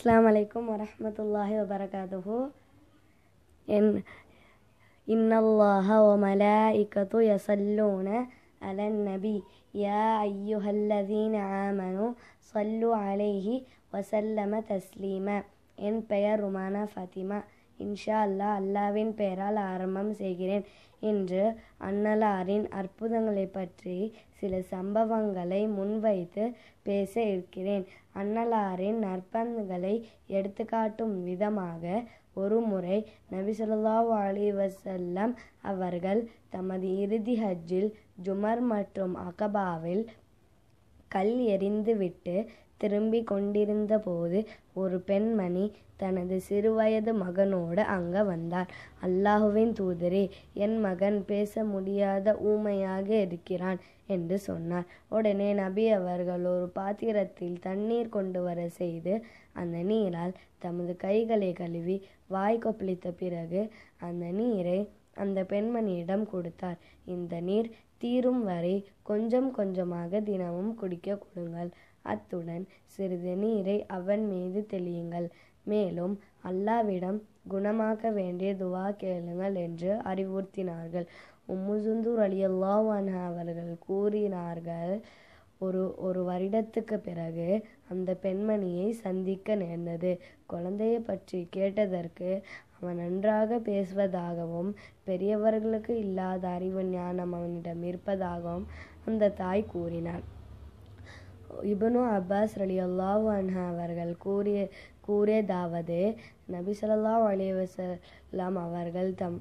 السلام عليكم ورحمة الله وبركاته إن, إن الله وملائكته يصلون على النبي يا أيها الذين آمنوا صلوا عليه وسلم تسليما إن بير رمانا ஃபாத்திமா இன்ஷா அல்லா அல்லாவின் பெயரால் ஆரம்பம் செய்கிறேன் என்று அன்னலாரின் அற்புதங்களை பற்றி சில சம்பவங்களை முன்வைத்து பேச இருக்கிறேன் அன்னலாரின் நற்பங்களை எடுத்துக்காட்டும் விதமாக ஒரு முறை நபிசல்லாஹ் அலி வசல்லம் அவர்கள் தமது இறுதி ஹஜ்ஜில் ஜுமர் மற்றும் அகபாவில் கல் எறிந்துவிட்டு திரும்பி கொண்டிருந்தபோது ஒரு பெண்மணி தனது சிறுவயது மகனோடு அங்க வந்தார் அல்லாஹுவின் தூதரே என் மகன் பேச முடியாத ஊமையாக இருக்கிறான் என்று சொன்னார் உடனே நபி அவர்கள் ஒரு பாத்திரத்தில் தண்ணீர் கொண்டு வர செய்து அந்த நீரால் தமது கைகளை கழுவி வாய் கொப்பளித்த பிறகு அந்த நீரை அந்த பெண்மணியிடம் கொடுத்தார் இந்த நீர் தீரும் வரை கொஞ்சம் கொஞ்சமாக தினமும் குடிக்க கொடுங்கள் அத்துடன் சிறிது நீரை அவன் மீது தெளியுங்கள் மேலும் அல்லாவிடம் குணமாக்க வேண்டிய துவா கேளுங்கள் என்று அறிவுறுத்தினார்கள் உம்முசுந்தூர் அலி அல்லாவான அவர்கள் கூறினார்கள் ஒரு ஒரு வருடத்துக்கு பிறகு அந்த பெண்மணியை சந்திக்க நேர்ந்தது குழந்தையை பற்றி கேட்டதற்கு அவன் நன்றாக பேசுவதாகவும் பெரியவர்களுக்கு இல்லாத அறிவு ஞானம் அவனிடம் இருப்பதாகவும் அந்த தாய் கூறினாள் இபனு அப்பாஸ் அலி அல்லாஹ் அவர்கள் கூறிய கூறியதாவது நபி சொல்லா அலிவசலாம் அவர்கள் தம்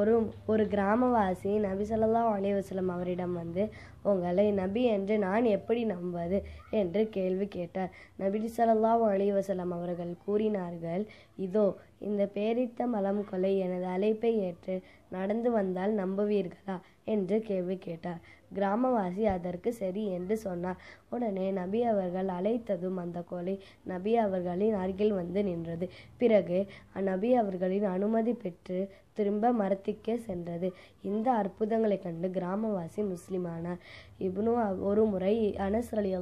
ஒரு ஒரு கிராமவாசி நபி சொல்லா அலிவசலம் அவரிடம் வந்து உங்களை நபி என்று நான் எப்படி நம்புவது என்று கேள்வி கேட்டார் நபி சொல்லா அலிவசலம் அவர்கள் கூறினார்கள் இதோ இந்த பேரித்த மலம் கொலை எனது அழைப்பை ஏற்று நடந்து வந்தால் நம்புவீர்களா என்று கேள்வி கேட்டார் கிராமவாசி அதற்கு சரி என்று சொன்னார் உடனே நபி அவர்கள் அழைத்ததும் அந்த கோழி நபி அவர்களின் அருகில் வந்து நின்றது பிறகு அந்நபி அவர்களின் அனுமதி பெற்று திரும்ப மரத்திற்கே சென்றது இந்த அற்புதங்களை கண்டு கிராமவாசி முஸ்லிமானார் இப்னு ஒரு முறை அனஸ் அலி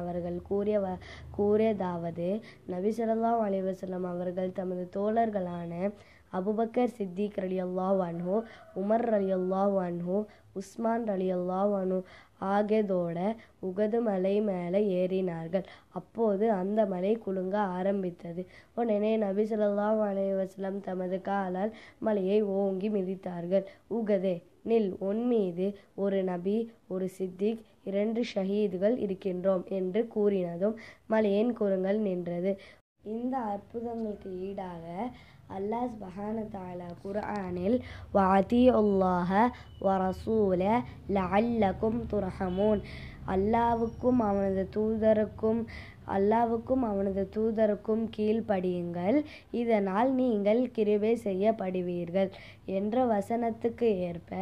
அவர்கள் கூறிய கூறியதாவது நபி சொல்லாஹ் அலிவசலம் அவர்கள் தமது தோழர்களான அபுபக்கர் சித்திக் அலி அல்லாஹானோ உமர் அலி அல்லாஹானோ உஸ்மான் அலி அல்லாஹானோ ஆகியதோட உகது மலை மேலே ஏறினார்கள் அப்போது அந்த மலை குலுங்க ஆரம்பித்தது உடனே நபி சொல்லாஹ் அலைவாஸ்லம் தமது காலால் மலையை ஓங்கி மிதித்தார்கள் உகதே நில் உன் மீது ஒரு நபி ஒரு சித்திக் இரண்டு ஷஹீதுகள் இருக்கின்றோம் என்று கூறினதும் மலையின் குறுங்கள் நின்றது இந்த அற்புதங்களுக்கு ஈடாக الله سبحانه وتعالى قرآن وعطيع الله ورسوله لعلكم ترحمون அல்லாவுக்கும் அவனது தூதருக்கும் அல்லாவுக்கும் அவனது தூதருக்கும் கீழ்ப்படியுங்கள் இதனால் நீங்கள் கிருபை செய்யப்படுவீர்கள் என்ற வசனத்துக்கு ஏற்ப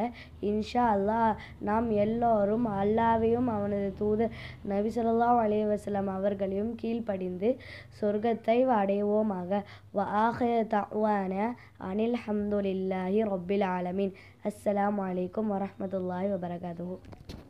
இன்ஷா அல்லாஹ் நாம் எல்லோரும் அல்லாவையும் அவனது தூதர் நபிசல்லா அலைவசலம் அவர்களையும் கீழ்ப்படிந்து சொர்க்கத்தை அடைவோமாக வ அனில் ஹம்துலில்லாஹி ரொபில் ஆலமின் அஸ்ஸலாம் வலைக்கம் வரமத்துல்லாஹி வபரகாத்து